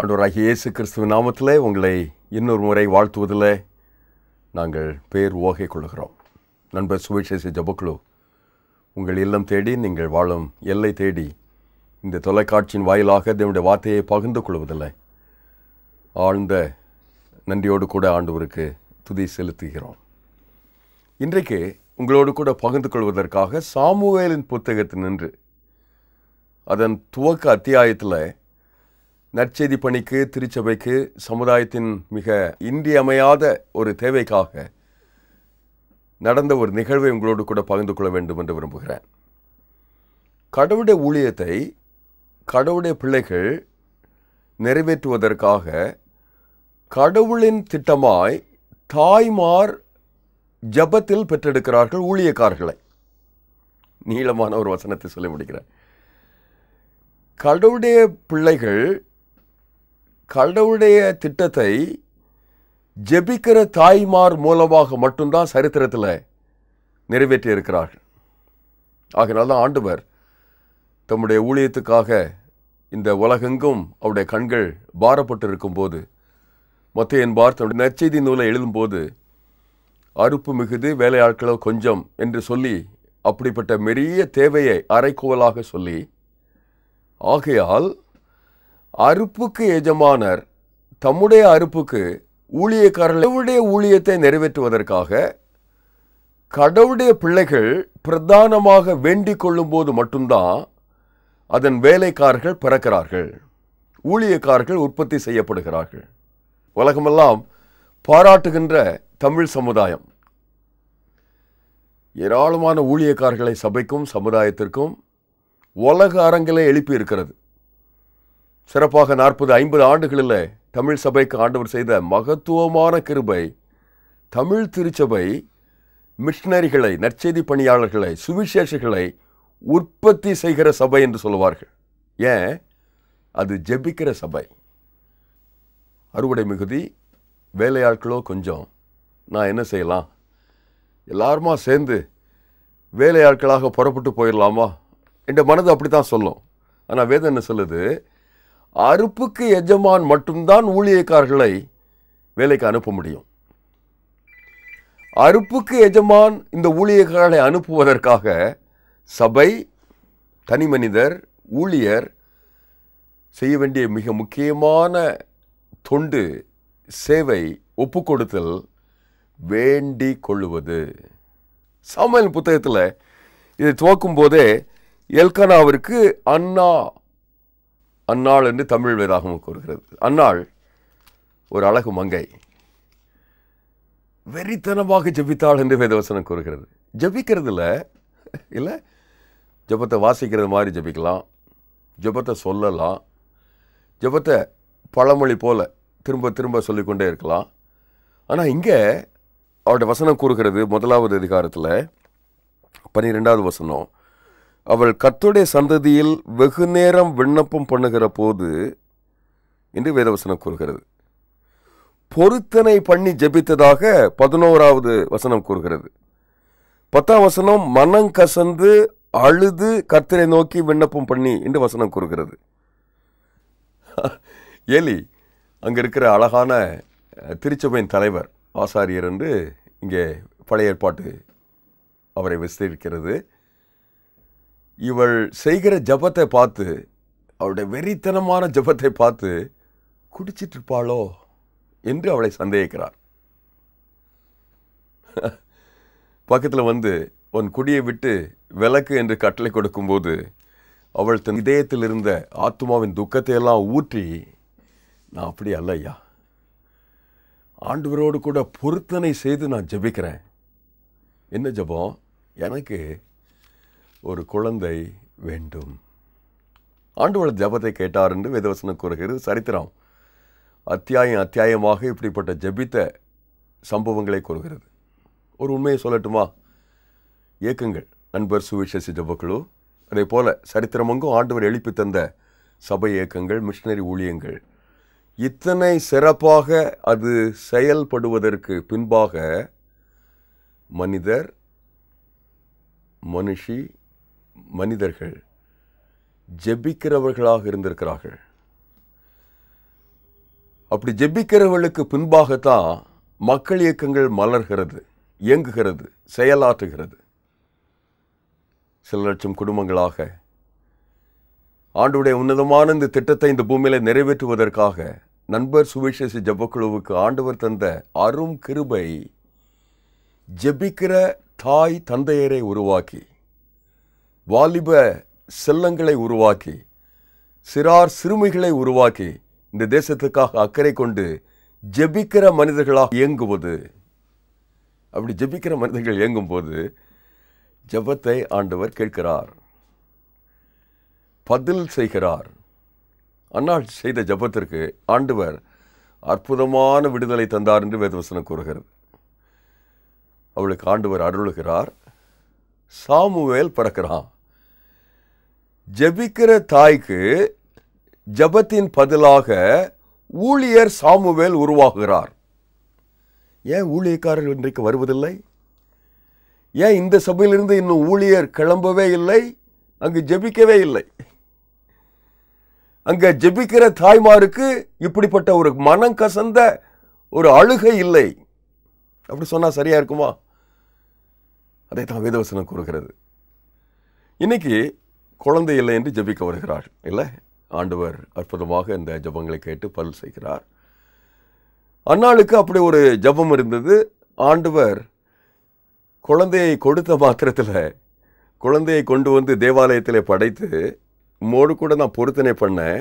ஆண்டவராகிய இயேசு கிறிஸ்துவ நாமத்தில் உங்களை இன்னொரு முறை வாழ்த்துவதில் நாங்கள் பேர் ஓகை கொள்கிறோம் நண்பர் சுவிசேஷ ஜபக்குழு உங்கள் இல்லம் தேடி நீங்கள் வாழும் எல்லை தேடி இந்த தொலைக்காட்சியின் வாயிலாக தேவனுடைய வார்த்தையை பகிர்ந்து கொள்வதில்லை ஆழ்ந்த நன்றியோடு கூட ஆண்டவருக்கு துதி செலுத்துகிறோம் இன்றைக்கு உங்களோடு கூட பகிர்ந்து கொள்வதற்காக சாமுவேலின் புத்தகத்தினின்று அதன் துவக்க அத்தியாயத்தில் நற்செய்தி பணிக்கு திருச்சபைக்கு சமுதாயத்தின் மிக இன்றியமையாத ஒரு தேவைக்காக நடந்த ஒரு நிகழ்வை உங்களோடு கூட பகிர்ந்து கொள்ள வேண்டும் என்று விரும்புகிறேன் கடவுடைய ஊழியத்தை கடவுடைய பிள்ளைகள் நிறைவேற்றுவதற்காக கடவுளின் திட்டமாய் தாய்மார் ஜபத்தில் பெற்றெடுக்கிறார்கள் ஊழியக்காரர்களை நீளமான ஒரு வசனத்தை சொல்லி முடிக்கிறேன் கடவுளுடைய பிள்ளைகள் கடவுளுடைய திட்டத்தை ஜெபிக்கிற தாய்மார் மூலமாக மட்டும்தான் சரித்திரத்தில் நிறைவேற்றி இருக்கிறார்கள் ஆகினால தான் ஆண்டவர் தம்முடைய ஊழியத்துக்காக இந்த உலகெங்கும் அவருடைய கண்கள் பாரப்பட்டு இருக்கும்போது மொத்த என் தன்னுடைய நற்செய்தி நூலை எழுதும்போது அறுப்பு மிகுது வேலையாட்களோ கொஞ்சம் என்று சொல்லி அப்படிப்பட்ட மெரிய தேவையை அரைக்கோவலாக சொல்லி ஆகையால் அறுப்புக்கு எஜமானர் தம்முடைய அறுப்புக்கு ஊழியக்காரர்கள் கடவுளுடைய ஊழியத்தை நிறைவேற்றுவதற்காக கடவுளுடைய பிள்ளைகள் பிரதானமாக வேண்டிக் கொள்ளும்போது மட்டும்தான் அதன் வேலைக்காரர்கள் பிறக்கிறார்கள் ஊழியக்காரர்கள் உற்பத்தி செய்யப்படுகிறார்கள் உலகமெல்லாம் பாராட்டுகின்ற தமிழ் சமுதாயம் ஏராளமான ஊழியக்காரர்களை சபைக்கும் சமுதாயத்திற்கும் உலக அரங்கிலே எழுப்பியிருக்கிறது சிறப்பாக நாற்பது ஐம்பது ஆண்டுகளில் தமிழ் சபைக்கு ஆண்டவர் செய்த மகத்துவமான கிருபை தமிழ் திருச்சபை மிஷினரிகளை நற்செய்தி பணியாளர்களை சுவிசேஷங்களை உற்பத்தி செய்கிற சபை என்று சொல்லுவார்கள் ஏன் அது ஜெபிக்கிற சபை அறுவடை மிகுதி வேலையாட்களோ கொஞ்சம் நான் என்ன செய்யலாம் எல்லாருமா சேர்ந்து வேலையாட்களாக புறப்பட்டு போயிடலாமா என் மனது அப்படி தான் சொல்லும் ஆனால் வேதம் என்ன சொல்லுது அறுப்புக்கு எஜமான் மட்டும்தான் ஊழியக்காரர்களை வேலைக்கு அனுப்ப முடியும் அறுப்புக்கு எஜமான் இந்த ஊழியக்காரர்களை அனுப்புவதற்காக சபை தனி மனிதர் ஊழியர் செய்ய வேண்டிய மிக முக்கியமான தொண்டு சேவை ஒப்பு கொடுத்தல் வேண்டி கொள்ளுவது சாமியல் புத்தகத்தில் இதை துவக்கும் போதே எல்கனாவிற்கு அண்ணா அன்னாள் என்று தமிழ் வேதாகமும் கூறுகிறது அந்நாள் ஒரு அழகு மங்கை வெறித்தனமாக ஜபித்தாள் என்று வேதவசனம் கூறுகிறது ஜபிக்கிறதுல இல்லை ஜபத்தை வாசிக்கிறது மாதிரி ஜபிக்கலாம் ஜபத்தை சொல்லலாம் ஜபத்தை பழமொழி போல் திரும்ப திரும்ப சொல்லிக்கொண்டே இருக்கலாம் ஆனால் இங்கே அவருடைய வசனம் கூறுகிறது முதலாவது அதிகாரத்தில் பன்னிரெண்டாவது வசனம் அவள் கத்துடைய சந்ததியில் வெகு நேரம் விண்ணப்பம் பண்ணுகிற போது என்று வேதவசனம் கூறுகிறது பொருத்தனை பண்ணி ஜபித்ததாக பதினோராவது வசனம் கூறுகிறது பத்தாம் வசனம் மனம் கசந்து அழுது கர்த்தரை நோக்கி விண்ணப்பம் பண்ணி என்று வசனம் கூறுகிறது ஏலி அங்கே இருக்கிற அழகான திருச்சபையின் தலைவர் ஆசாரியர் என்று இங்கே பழைய ஏற்பாட்டு அவரை விசாரிக்கிறது இவள் செய்கிற ஜபத்தை பார்த்து அவளுடைய வெறித்தனமான ஜபத்தை பார்த்து இருப்பாளோ என்று அவளை சந்தேகிக்கிறார் பக்கத்தில் வந்து உன் குடியை விட்டு விளக்கு என்று கட்டளை கொடுக்கும்போது அவள் தன் இதயத்தில் இருந்த ஆத்மாவின் துக்கத்தை எல்லாம் ஊற்றி நான் அப்படி அல்ல ஐயா ஆண்டவரோடு கூட பொருத்தனை செய்து நான் ஜபிக்கிறேன் என்ன ஜபம் எனக்கு ஒரு குழந்தை வேண்டும் ஆண்டுவள ஜபத்தை கேட்டார் என்று வேதவசனம் கூறுகிறது சரித்திரம் அத்தியாயம் அத்தியாயமாக இப்படிப்பட்ட ஜபித்த சம்பவங்களை கூறுகிறது ஒரு உண்மையை சொல்லட்டுமா இயக்கங்கள் நண்பர் சுவிசேஷ ஜபக்குழு அதே போல் சரித்திரமங்கும் ஆண்டவர் எழுப்பி தந்த சபை இயக்கங்கள் மிஷினரி ஊழியங்கள் இத்தனை சிறப்பாக அது செயல்படுவதற்கு பின்பாக மனிதர் மனுஷி மனிதர்கள் ஜெபிக்கிறவர்களாக இருந்திருக்கிறார்கள் அப்படி ஜெபிக்கிறவர்களுக்கு பின்பாகத்தான் மக்கள் இயக்கங்கள் மலர்கிறது இயங்குகிறது செயலாற்றுகிறது சில லட்சம் குடும்பங்களாக ஆண்டுடைய உன்னதமான இந்த திட்டத்தை இந்த பூமியில் நிறைவேற்றுவதற்காக நண்பர் சுவிசேஷ ஜபக்குழுவுக்கு ஆண்டவர் தந்த அரும் கிருபை ஜெபிக்கிற தாய் தந்தையரை உருவாக்கி வாலிப செல்லங்களை உருவாக்கி சிறார் சிறுமிகளை உருவாக்கி இந்த தேசத்துக்காக அக்கறை கொண்டு ஜெபிக்கிற மனிதர்களாக இயங்குவது அப்படி ஜெபிக்கிற மனிதர்கள் இயங்கும்போது ஜபத்தை ஆண்டவர் கேட்கிறார் பதில் செய்கிறார் அண்ணா செய்த ஜபத்திற்கு ஆண்டவர் அற்புதமான விடுதலை தந்தார் என்று வேதவசனம் கூறுகிறது அவளுக்கு ஆண்டவர் அருளுகிறார் சாமுவேல் பறக்கிறான் ஜெபிக்கிற தாய்க்கு ஜபத்தின் பதிலாக ஊழியர் சாமுவேல் உருவாகிறார் ஏன் ஊழியக்காரர் இன்றைக்கு வருவதில்லை ஏன் இந்த சபையிலிருந்து இன்னும் ஊழியர் கிளம்பவே இல்லை அங்கு ஜெபிக்கவே இல்லை அங்கே ஜெபிக்கிற தாய்மாருக்கு இப்படிப்பட்ட ஒரு மனம் கசந்த ஒரு அழுகை இல்லை அப்படி சொன்னால் சரியாக இருக்குமா அதை தான் வேதவசனம் கூறுகிறது இன்னைக்கு குழந்தை இல்லை என்று ஜபிக்க வருகிறார் இல்லை ஆண்டவர் அற்புதமாக இந்த ஜபங்களை கேட்டு பல் செய்கிறார் அன்னாளுக்கு அப்படி ஒரு ஜபம் இருந்தது ஆண்டவர் குழந்தையை கொடுத்த மாத்திரத்தில் குழந்தையை கொண்டு வந்து தேவாலயத்தில் படைத்து மோடு கூட நான் பொருத்தனை பண்ணேன்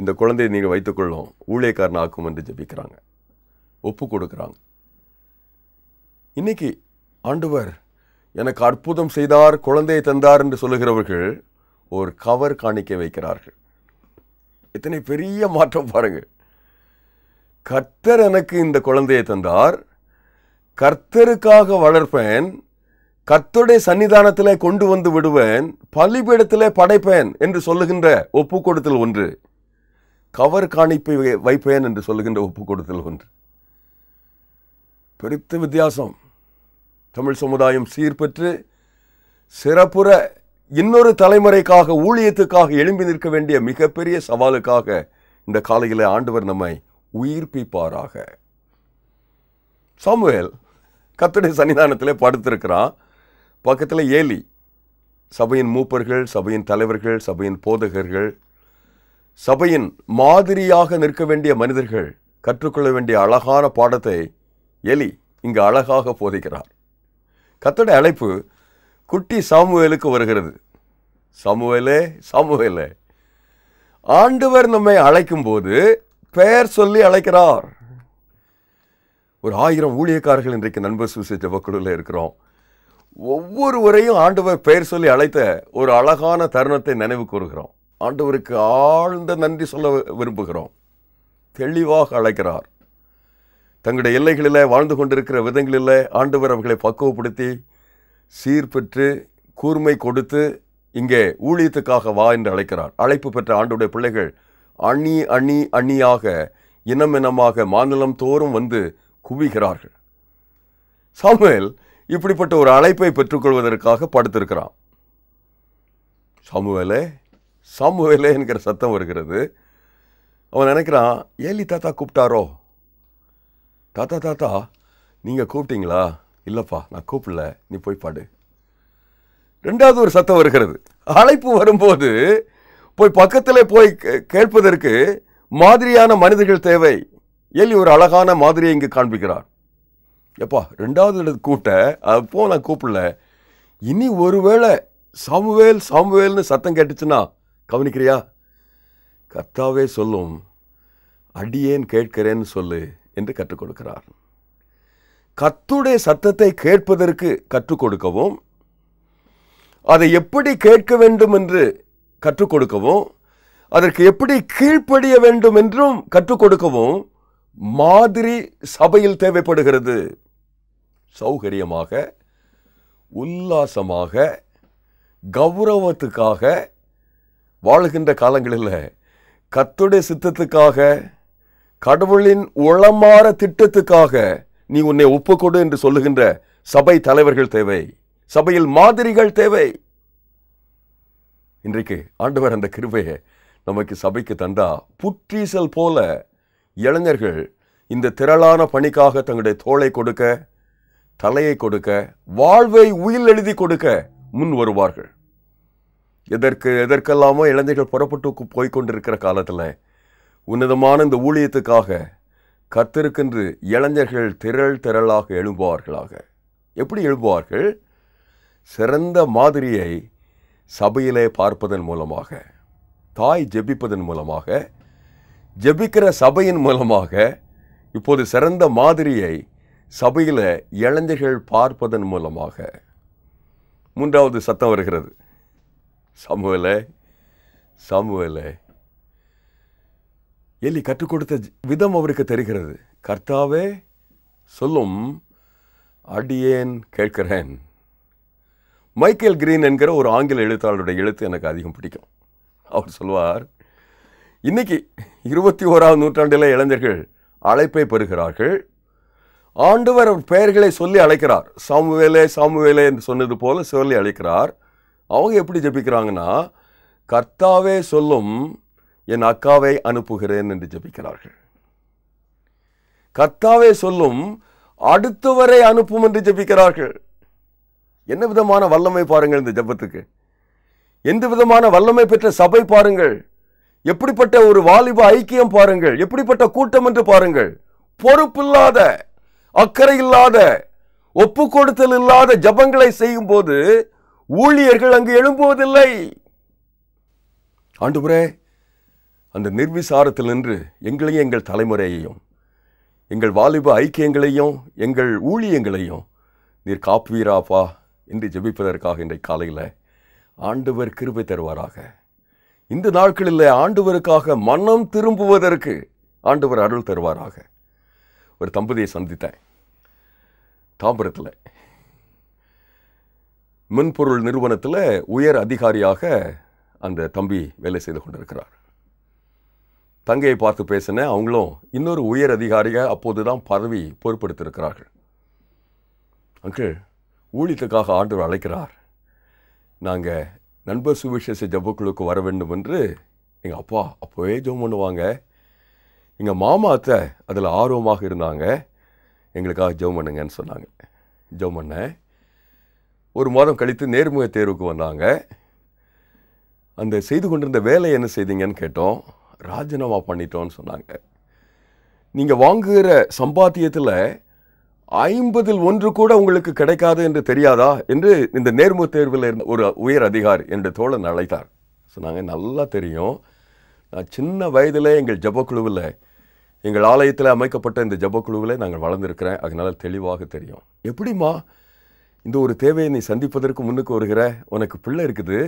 இந்த குழந்தையை நீங்கள் வைத்துக்கொள்ளும் ஊழியக்காரன் ஆக்கும் என்று ஜபிக்கிறாங்க ஒப்பு கொடுக்குறாங்க இன்றைக்கி ஆண்டவர் எனக்கு அற்புதம் செய்தார் குழந்தையை தந்தார் என்று சொல்லுகிறவர்கள் ஒரு கவர் காணிக்க வைக்கிறார்கள் இத்தனை பெரிய மாற்றம் பாருங்கள் கர்த்தர் எனக்கு இந்த குழந்தையை தந்தார் கர்த்தருக்காக வளர்ப்பேன் கர்த்தருடைய சன்னிதானத்தில் கொண்டு வந்து விடுவேன் பள்ளிபீடத்தில் படைப்பேன் என்று சொல்லுகின்ற ஒப்பு கொடுத்தல் ஒன்று கவர் காணிப்பை வைப்பேன் என்று சொல்லுகின்ற ஒப்பு கொடுத்தல் ஒன்று பெருத்த வித்தியாசம் தமிழ் சமுதாயம் சீர்பெற்று சிறப்புற இன்னொரு தலைமுறைக்காக ஊழியத்துக்காக எழும்பி நிற்க வேண்டிய மிகப்பெரிய சவாலுக்காக இந்த காலையில் ஆண்டவர் நம்மை உயிர்ப்பிப்பாராக சாமுவேல் கத்தடை சன்னிதானத்தில் படுத்திருக்கிறான் பக்கத்தில் ஏலி சபையின் மூப்பர்கள் சபையின் தலைவர்கள் சபையின் போதகர்கள் சபையின் மாதிரியாக நிற்க வேண்டிய மனிதர்கள் கற்றுக்கொள்ள வேண்டிய அழகான பாடத்தை எலி இங்கு அழகாக போதிக்கிறார் கத்தோடைய அழைப்பு குட்டி சாமுவேலுக்கு வருகிறது சாமுவேலே சாமுவேலே ஆண்டவர் நம்மை அழைக்கும்போது பெயர் சொல்லி அழைக்கிறார் ஒரு ஆயிரம் ஊழியக்காரர்கள் இன்றைக்கு நண்பர் சூசி ஜபக்குழுவில் இருக்கிறோம் ஒவ்வொருவரையும் ஆண்டவர் பெயர் சொல்லி அழைத்த ஒரு அழகான தருணத்தை நினைவு கூறுகிறோம் ஆண்டவருக்கு ஆழ்ந்த நன்றி சொல்ல விரும்புகிறோம் தெளிவாக அழைக்கிறார் தங்களுடைய எல்லைகளில் வாழ்ந்து கொண்டிருக்கிற விதங்களில் ஆண்டவர் அவர்களை பக்குவப்படுத்தி சீர்பெற்று கூர்மை கொடுத்து இங்கே ஊழியத்துக்காக வா என்று அழைக்கிறார் அழைப்பு பெற்ற ஆண்டுடைய பிள்ளைகள் அணி அணி அணியாக இனம் இனமாக மாநிலம் தோறும் வந்து குவிகிறார்கள் சாமுவேல் இப்படிப்பட்ட ஒரு அழைப்பை பெற்றுக்கொள்வதற்காக படுத்திருக்கிறான் சாமுவேலே சாமுவேலே என்கிற சத்தம் வருகிறது அவன் நினைக்கிறான் ஏலி தாத்தா கூப்பிட்டாரோ தாத்தா தாத்தா நீங்கள் கூப்பிட்டீங்களா இல்லைப்பா நான் கூப்பிடல நீ போய் பாடு ரெண்டாவது ஒரு சத்தம் வருகிறது அழைப்பு வரும்போது போய் பக்கத்தில் போய் கேட்பதற்கு மாதிரியான மனிதர்கள் தேவை எலி ஒரு அழகான மாதிரியை இங்கு காண்பிக்கிறார் எப்பா ரெண்டாவது இடத்து கூட்ட அப்போ நான் கூப்பிடல இனி ஒருவேளை சாமுவேல் சாமுவேல்னு சத்தம் கேட்டுச்சுன்னா கவனிக்கிறியா கத்தாவே சொல்லும் அடியேன் கேட்கிறேன்னு சொல்லு என்று கற்றுக் கொடுக்கிறார் கத்துடைய சத்தத்தை கேட்பதற்கு கற்றுக் கொடுக்கவும் அதை எப்படி கேட்க வேண்டும் என்று கற்றுக் கொடுக்கவும் அதற்கு எப்படி கீழ்ப்படிய வேண்டும் என்றும் கற்றுக் கொடுக்கவும் மாதிரி சபையில் தேவைப்படுகிறது சௌகரியமாக உல்லாசமாக கௌரவத்துக்காக வாழுகின்ற காலங்களில் கத்துடைய சித்தத்துக்காக கடவுளின் உளமாற திட்டத்துக்காக நீ உன்னை ஒப்புக்கொடு என்று சொல்லுகின்ற சபை தலைவர்கள் தேவை சபையில் மாதிரிகள் தேவை இன்றைக்கு ஆண்டவர் அந்த கிருபையை நமக்கு சபைக்கு தந்தா புற்றீசல் போல இளைஞர்கள் இந்த திரளான பணிக்காக தங்களுடைய தோலை கொடுக்க தலையை கொடுக்க வாழ்வை உயில் எழுதி கொடுக்க முன் வருவார்கள் எதற்கு எதற்கெல்லாமோ இளைஞர்கள் புறப்பட்டு போய்கொண்டிருக்கிற காலத்தில் உன்னதமான இந்த ஊழியத்துக்காக கத்திருக்கென்று இளைஞர்கள் திரள் திரளாக எழும்புவார்களாக எப்படி எழும்புவார்கள் சிறந்த மாதிரியை சபையிலே பார்ப்பதன் மூலமாக தாய் ஜெபிப்பதன் மூலமாக ஜெபிக்கிற சபையின் மூலமாக இப்போது சிறந்த மாதிரியை சபையில் இளைஞர்கள் பார்ப்பதன் மூலமாக மூன்றாவது சத்தம் வருகிறது சமூகலை சமூகலை எலி கற்றுக் கொடுத்த விதம் அவருக்கு தெரிகிறது கர்த்தாவே சொல்லும் அடியேன் கேட்கிறேன் மைக்கேல் கிரீன் என்கிற ஒரு ஆங்கில எழுத்தாளருடைய எழுத்து எனக்கு அதிகம் பிடிக்கும் அவர் சொல்வார் இன்னைக்கு இருபத்தி ஓராவது நூற்றாண்டில் இளைஞர்கள் அழைப்பை பெறுகிறார்கள் ஆண்டவர் பெயர்களை சொல்லி அழைக்கிறார் சாமுவேலே சாமுவேலே என்று சொன்னது போல சொல்லி அழைக்கிறார் அவங்க எப்படி ஜெபிக்கிறாங்கன்னா கர்த்தாவே சொல்லும் என் அக்காவை அனுப்புகிறேன் என்று ஜபிக்கிறார்கள் கர்த்தாவே சொல்லும் அடுத்தவரை அனுப்பும் என்று ஜபிக்கிறார்கள் என்ன விதமான வல்லமை பாருங்கள் இந்த ஜபத்துக்கு எந்த விதமான வல்லமை பெற்ற சபை பாருங்கள் எப்படிப்பட்ட ஒரு வாலிப ஐக்கியம் பாருங்கள் எப்படிப்பட்ட கூட்டம் என்று பாருங்கள் பொறுப்பில்லாத அக்கறை இல்லாத ஒப்பு கொடுத்தல் இல்லாத ஜபங்களை செய்யும் போது ஊழியர்கள் அங்கு எழும்புவதில்லை ஆண்டு அந்த நிர்விசாரத்தில் நின்று எங்களையும் எங்கள் தலைமுறையையும் எங்கள் வாலிப ஐக்கியங்களையும் எங்கள் ஊழியங்களையும் நீர் காப்பீராப்பா என்று ஜெபிப்பதற்காக இன்றைக்கு காலையில் ஆண்டவர் கிருபை தருவாராக இந்த நாட்களில் ஆண்டவருக்காக மனம் திரும்புவதற்கு ஆண்டவர் அருள் தருவாராக ஒரு தம்பதியை சந்தித்தேன் தாம்பரத்தில் மின்பொருள் நிறுவனத்தில் உயர் அதிகாரியாக அந்த தம்பி வேலை செய்து கொண்டிருக்கிறார் தங்கையை பார்த்து பேசினேன் அவங்களும் இன்னொரு உயர் அதிகாரியாக அப்போது தான் பதவி பொறுப்பெடுத்திருக்கிறார்கள் அங்கிள் ஊழியத்துக்காக ஆண்டவர் அழைக்கிறார் நாங்கள் நண்பர் சுவிசேஷ ஜபக்குழுக்கு வர வேண்டும் என்று எங்கள் அப்பா அப்போவே ஜோம் பண்ணுவாங்க எங்கள் மாமா அத்தை அதில் ஆர்வமாக இருந்தாங்க எங்களுக்காக ஜோம் பண்ணுங்கன்னு சொன்னாங்க ஜோம் பண்ணேன் ஒரு மாதம் கழித்து நேர்முக தேர்வுக்கு வந்தாங்க அந்த செய்து கொண்டிருந்த வேலை என்ன செய்தீங்கன்னு கேட்டோம் ராஜினாமா பண்ணிட்டோன்னு சொன்னாங்க நீங்கள் வாங்குகிற சம்பாத்தியத்தில் ஐம்பதில் ஒன்று கூட உங்களுக்கு கிடைக்காது என்று தெரியாதா என்று இந்த நேர்முக தேர்வில் இருந்த ஒரு உயர் அதிகாரி என்று தோழன் அழைத்தார் சொன்னாங்க நல்லா தெரியும் நான் சின்ன வயதில் எங்கள் ஜபக்குழுவில் எங்கள் ஆலயத்தில் அமைக்கப்பட்ட இந்த ஜபக்குழுவில் நாங்கள் வளர்ந்துருக்கிறேன் அதனால் தெளிவாக தெரியும் எப்படிம்மா இந்த ஒரு தேவையை நீ சந்திப்பதற்கு முன்னுக்கு வருகிற உனக்கு பிள்ளை இருக்குது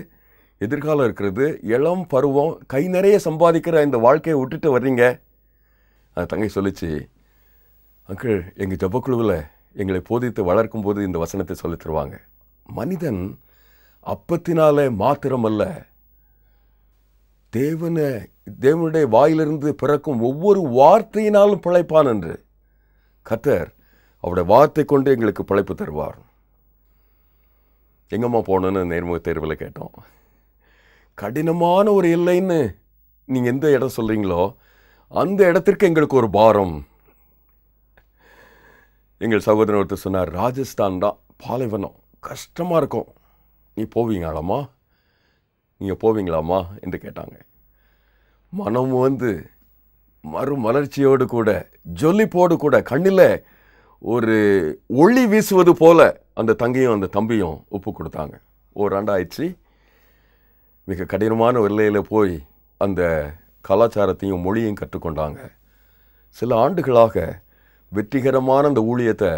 எதிர்காலம் இருக்கிறது இளம் பருவம் கை நிறைய சம்பாதிக்கிற இந்த வாழ்க்கையை விட்டுட்டு வர்றீங்க அது தங்கை சொல்லிச்சு அங்கிள் எங்கள் ஜபக்குழுவில் எங்களை போதித்து வளர்க்கும் போது இந்த வசனத்தை சொல்லி தருவாங்க மனிதன் அப்பத்தினால மாத்திரம் அல்ல தேவனை தேவனுடைய வாயிலிருந்து பிறக்கும் ஒவ்வொரு வார்த்தையினாலும் பிழைப்பான் என்று கத்தர் அவருடைய வார்த்தை கொண்டு எங்களுக்கு பிழைப்பு தருவார் எங்கம்மா போகணுன்னு நேர்முக தேர்வில் கேட்டோம் கடினமான ஒரு எல்லைன்னு நீங்கள் எந்த இடம் சொல்கிறீங்களோ அந்த இடத்திற்கு எங்களுக்கு ஒரு பாரம் எங்கள் சகோதரன் ஒருத்தர் சொன்னார் ராஜஸ்தான் தான் பாலைவனம் கஷ்டமாக இருக்கும் நீ போவீங்களாம்மா நீங்கள் போவீங்களாம்மா என்று கேட்டாங்க மனம் வந்து மறுமலர்ச்சியோடு கூட ஜொல்லிப்போடு கூட கண்ணில் ஒரு ஒளி வீசுவது போல அந்த தங்கையும் அந்த தம்பியும் ஒப்பு கொடுத்தாங்க ஓராண்டாயிடுச்சு மிக கடினமான வெள்ளையில் போய் அந்த கலாச்சாரத்தையும் மொழியையும் கற்றுக்கொண்டாங்க சில ஆண்டுகளாக வெற்றிகரமான அந்த ஊழியத்தை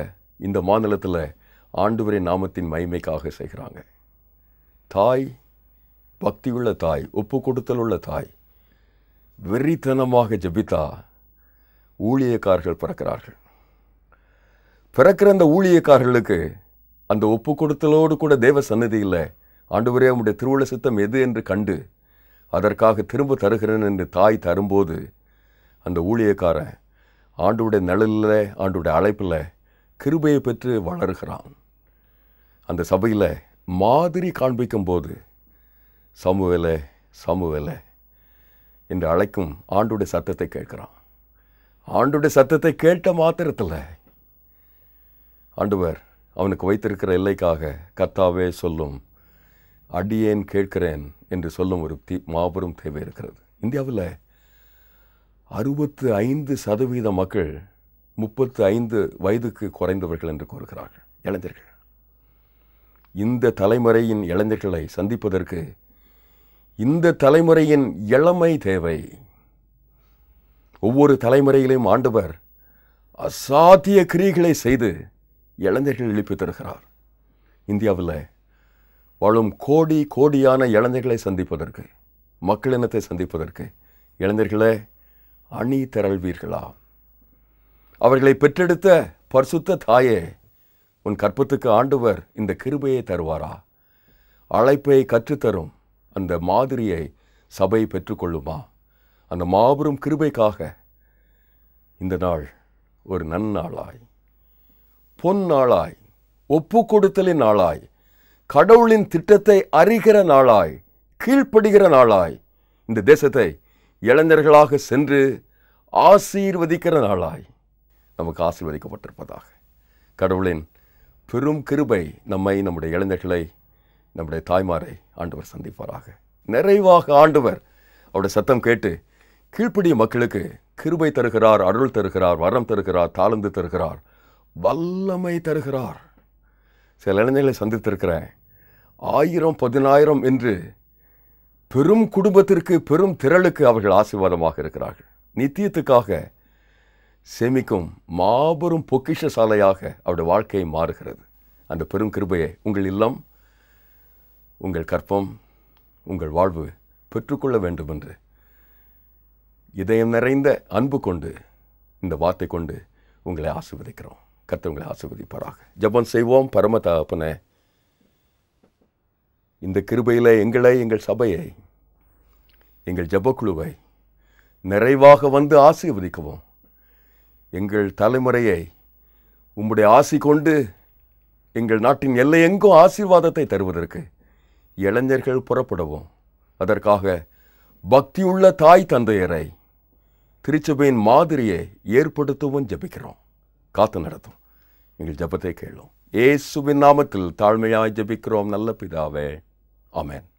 இந்த மாநிலத்தில் ஆண்டுவரை நாமத்தின் மைமைக்காக செய்கிறாங்க தாய் பக்தி உள்ள தாய் ஒப்பு கொடுத்தல் உள்ள தாய் வெறித்தனமாக ஜபித்தா ஊழியக்காரர்கள் பிறக்கிறார்கள் பிறக்கிற அந்த ஊழியக்காரர்களுக்கு அந்த ஒப்பு கொடுத்தலோடு கூட தேவ சன்னதியில் ஆண்டவரே உம்முடைய திருவள்ள சித்தம் எது என்று கண்டு அதற்காக திரும்ப தருகிறேன் என்று தாய் தரும்போது அந்த ஊழியக்காரன் ஆண்டுடைய நிழலில் ஆண்டுடைய அழைப்பில் கிருபையை பெற்று வளர்கிறான் அந்த சபையில் மாதிரி காண்பிக்கும் போது சமூகலை என்று அழைக்கும் ஆண்டுடைய சத்தத்தை கேட்கிறான் ஆண்டுடைய சத்தத்தை கேட்ட மாத்திரத்தில் ஆண்டவர் அவனுக்கு வைத்திருக்கிற எல்லைக்காக கத்தாவே சொல்லும் அடியேன் கேட்கிறேன் என்று சொல்லும் ஒரு தீ மாபெரும் தேவை இருக்கிறது இந்தியாவில் அறுபத்து ஐந்து சதவீத மக்கள் முப்பத்து ஐந்து வயதுக்கு குறைந்தவர்கள் என்று கூறுகிறார்கள் இளைஞர்கள் இந்த தலைமுறையின் இளைஞர்களை சந்திப்பதற்கு இந்த தலைமுறையின் இளமை தேவை ஒவ்வொரு தலைமுறையிலும் ஆண்டவர் அசாத்திய கிரிகளை செய்து இளைஞர்கள் எழுப்பி தருகிறார் இந்தியாவில் வாழும் கோடி கோடியான இளைஞர்களை சந்திப்பதற்கு மக்களினத்தை சந்திப்பதற்கு இளைஞர்களை அணி திரள்வீர்களா அவர்களை பெற்றெடுத்த பரிசுத்த தாயே உன் கற்பத்துக்கு ஆண்டவர் இந்த கிருபையை தருவாரா அழைப்பை கற்றுத்தரும் அந்த மாதிரியை சபை பெற்றுக்கொள்ளுமா அந்த மாபெரும் கிருபைக்காக இந்த நாள் ஒரு நன்னாளாய் பொன் நாளாய் ஒப்பு கொடுத்தலின் நாளாய் கடவுளின் திட்டத்தை அறிகிற நாளாய் கீழ்ப்படுகிற நாளாய் இந்த தேசத்தை இளைஞர்களாக சென்று ஆசீர்வதிக்கிற நாளாய் நமக்கு ஆசீர்வதிக்கப்பட்டிருப்பதாக கடவுளின் பெரும் கிருபை நம்மை நம்முடைய இளைஞர்களை நம்முடைய தாய்மாரை ஆண்டவர் சந்திப்பாராக நிறைவாக ஆண்டவர் அவருடைய சத்தம் கேட்டு கீழ்ப்படிய மக்களுக்கு கிருபை தருகிறார் அருள் தருகிறார் வரம் தருகிறார் தாழ்ந்து தருகிறார் வல்லமை தருகிறார் சில இளைஞர்களை சந்தித்திருக்கிறேன் ஆயிரம் பதினாயிரம் என்று பெரும் குடும்பத்திற்கு பெரும் திரளுக்கு அவர்கள் ஆசீர்வாதமாக இருக்கிறார்கள் நித்தியத்துக்காக சேமிக்கும் மாபெரும் பொக்கிஷ சாலையாக அவருடைய வாழ்க்கை மாறுகிறது அந்த பெரும் கிருபையை உங்கள் இல்லம் உங்கள் கற்பம் உங்கள் வாழ்வு பெற்றுக்கொள்ள வேண்டும் என்று இதயம் நிறைந்த அன்பு கொண்டு இந்த வார்த்தை கொண்டு உங்களை ஆசிர்வதிக்கிறோம் கத்தவங்களை ஆசிர்வதிப்பாராக ஜபம் செய்வோம் பரம தகப்பனே இந்த கிருபையில் எங்களை எங்கள் சபையை எங்கள் ஜபக்குழுவை நிறைவாக வந்து ஆசிர்வதிக்கவும் எங்கள் தலைமுறையை உம்முடைய ஆசி கொண்டு எங்கள் நாட்டின் எல்லை எங்கும் ஆசீர்வாதத்தை தருவதற்கு இளைஞர்கள் புறப்படவும் அதற்காக பக்தியுள்ள தாய் தந்தையரை திருச்சபையின் மாதிரியை ஏற்படுத்தவும் ஜபிக்கிறோம் காத்து நடத்தும் எங்கள் ஜபத்தை கேளும் ஏசுவின் நாமத்தில் தாழ்மையாய் ஜபிக்கிறோம் நல்ல பிதாவே அமேன்